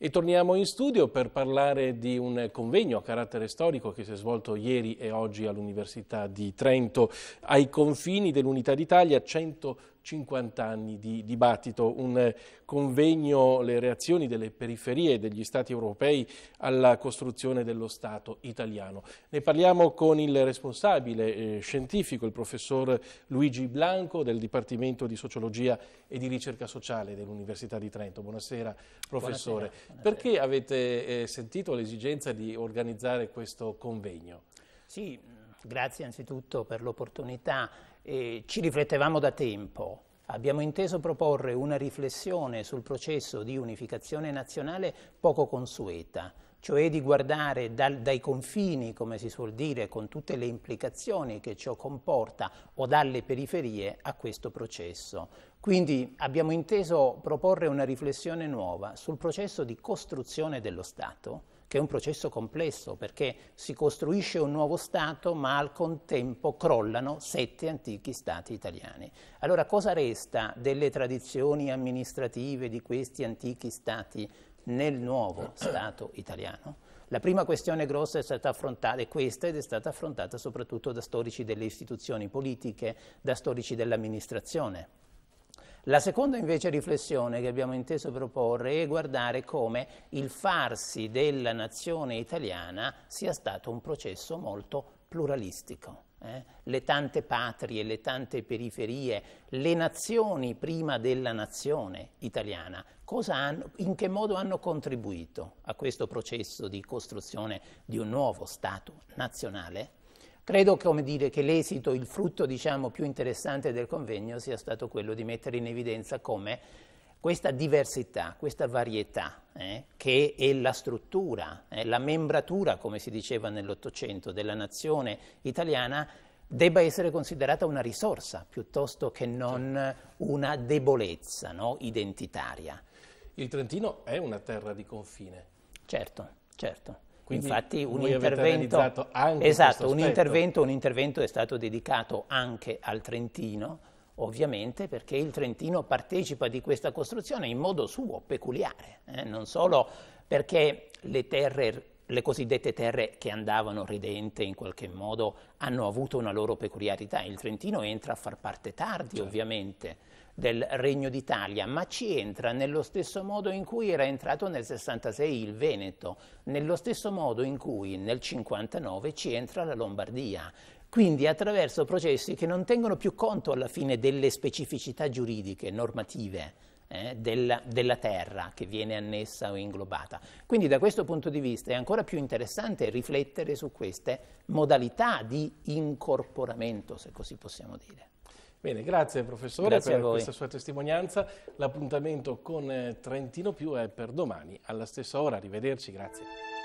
E torniamo in studio per parlare di un convegno a carattere storico che si è svolto ieri e oggi all'Università di Trento ai confini dell'Unità d'Italia, 100 50 anni di dibattito, un eh, convegno, le reazioni delle periferie degli Stati europei alla costruzione dello Stato italiano. Ne parliamo con il responsabile eh, scientifico, il professor Luigi Blanco del Dipartimento di Sociologia e di Ricerca Sociale dell'Università di Trento. Buonasera professore. Buonasera, buonasera. Perché avete eh, sentito l'esigenza di organizzare questo convegno? Sì, grazie anzitutto per l'opportunità. Eh, ci riflettevamo da tempo abbiamo inteso proporre una riflessione sul processo di unificazione nazionale poco consueta, cioè di guardare dal, dai confini, come si suol dire, con tutte le implicazioni che ciò comporta, o dalle periferie a questo processo. Quindi abbiamo inteso proporre una riflessione nuova sul processo di costruzione dello Stato, che è un processo complesso perché si costruisce un nuovo Stato ma al contempo crollano sette antichi Stati italiani. Allora cosa resta delle tradizioni amministrative di questi antichi Stati nel nuovo Stato italiano. La prima questione grossa è stata affrontata, è questa, ed è stata affrontata soprattutto da storici delle istituzioni politiche, da storici dell'amministrazione. La seconda invece riflessione che abbiamo inteso proporre è guardare come il farsi della nazione italiana sia stato un processo molto pluralistico eh? le tante patrie, le tante periferie, le nazioni prima della nazione italiana, hanno, in che modo hanno contribuito a questo processo di costruzione di un nuovo Stato nazionale? Credo come dire, che l'esito, il frutto diciamo, più interessante del convegno sia stato quello di mettere in evidenza come questa diversità, questa varietà eh, che è la struttura, eh, la membratura, come si diceva nell'Ottocento, della nazione italiana debba essere considerata una risorsa piuttosto che non una debolezza no, identitaria. Il Trentino è una terra di confine. Certo, certo. Quindi Infatti un intervento, esatto, un intervento, un intervento è stato dedicato anche al Trentino, ovviamente perché il Trentino partecipa di questa costruzione in modo suo peculiare, eh? non solo perché le, terre, le cosiddette terre che andavano ridente in qualche modo hanno avuto una loro peculiarità. Il Trentino entra a far parte tardi, certo. ovviamente, del Regno d'Italia, ma ci entra nello stesso modo in cui era entrato nel 66 il Veneto, nello stesso modo in cui nel 59 ci entra la Lombardia. Quindi attraverso processi che non tengono più conto alla fine delle specificità giuridiche, normative, eh, della, della, terra che viene annessa o inglobata. Quindi da questo punto di vista è ancora più interessante riflettere su queste modalità di incorporamento, se così possiamo dire. Bene, grazie professore grazie per questa sua testimonianza. L'appuntamento con eh, Trentino Più è per domani alla stessa ora. Arrivederci, grazie.